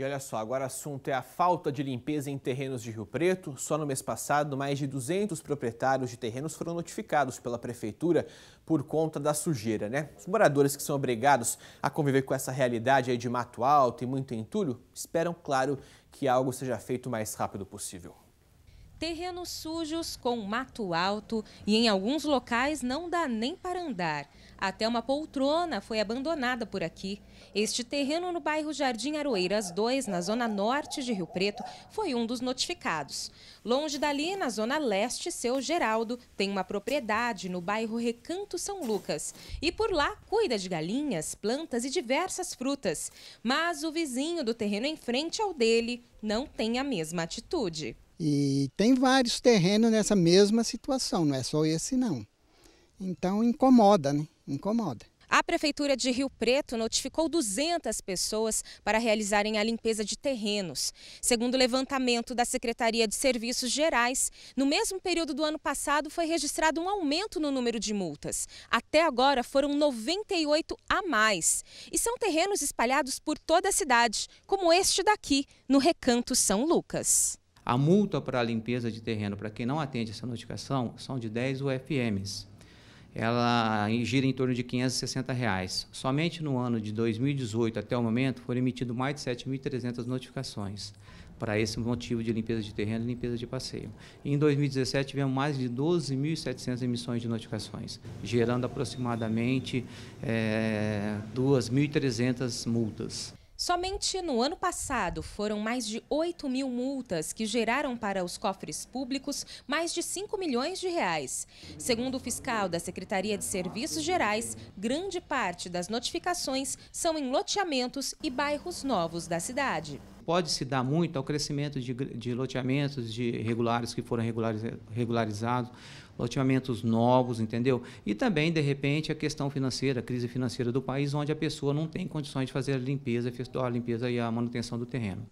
E olha só, agora o assunto é a falta de limpeza em terrenos de Rio Preto. Só no mês passado, mais de 200 proprietários de terrenos foram notificados pela prefeitura por conta da sujeira, né? Os moradores que são obrigados a conviver com essa realidade aí de mato alto e muito entulho esperam, claro, que algo seja feito o mais rápido possível terrenos sujos com mato alto e em alguns locais não dá nem para andar. Até uma poltrona foi abandonada por aqui. Este terreno no bairro Jardim Aroeiras 2, na zona norte de Rio Preto, foi um dos notificados. Longe dali, na zona leste, seu Geraldo tem uma propriedade no bairro Recanto São Lucas. E por lá cuida de galinhas, plantas e diversas frutas. Mas o vizinho do terreno em frente ao dele não tem a mesma atitude. E tem vários terrenos nessa mesma situação, não é só esse não. Então incomoda, né? Incomoda. A Prefeitura de Rio Preto notificou 200 pessoas para realizarem a limpeza de terrenos. Segundo o levantamento da Secretaria de Serviços Gerais, no mesmo período do ano passado foi registrado um aumento no número de multas. Até agora foram 98 a mais. E são terrenos espalhados por toda a cidade, como este daqui, no Recanto São Lucas. A multa para a limpeza de terreno para quem não atende essa notificação são de 10 UFMs. Ela gira em torno de R$ 560. Reais. Somente no ano de 2018 até o momento foram emitidas mais de 7.300 notificações para esse motivo de limpeza de terreno e limpeza de passeio. Em 2017, tivemos mais de 12.700 emissões de notificações, gerando aproximadamente é, eh, 2.300 multas. Somente no ano passado foram mais de 8 mil multas que geraram para os cofres públicos mais de 5 milhões de reais. Segundo o fiscal da Secretaria de Serviços Gerais, grande parte das notificações são em loteamentos e bairros novos da cidade pode se dar muito ao crescimento de, de loteamentos de regulares que foram regularizados, loteamentos novos, entendeu? E também, de repente, a questão financeira, a crise financeira do país, onde a pessoa não tem condições de fazer a limpeza, a limpeza e a manutenção do terreno.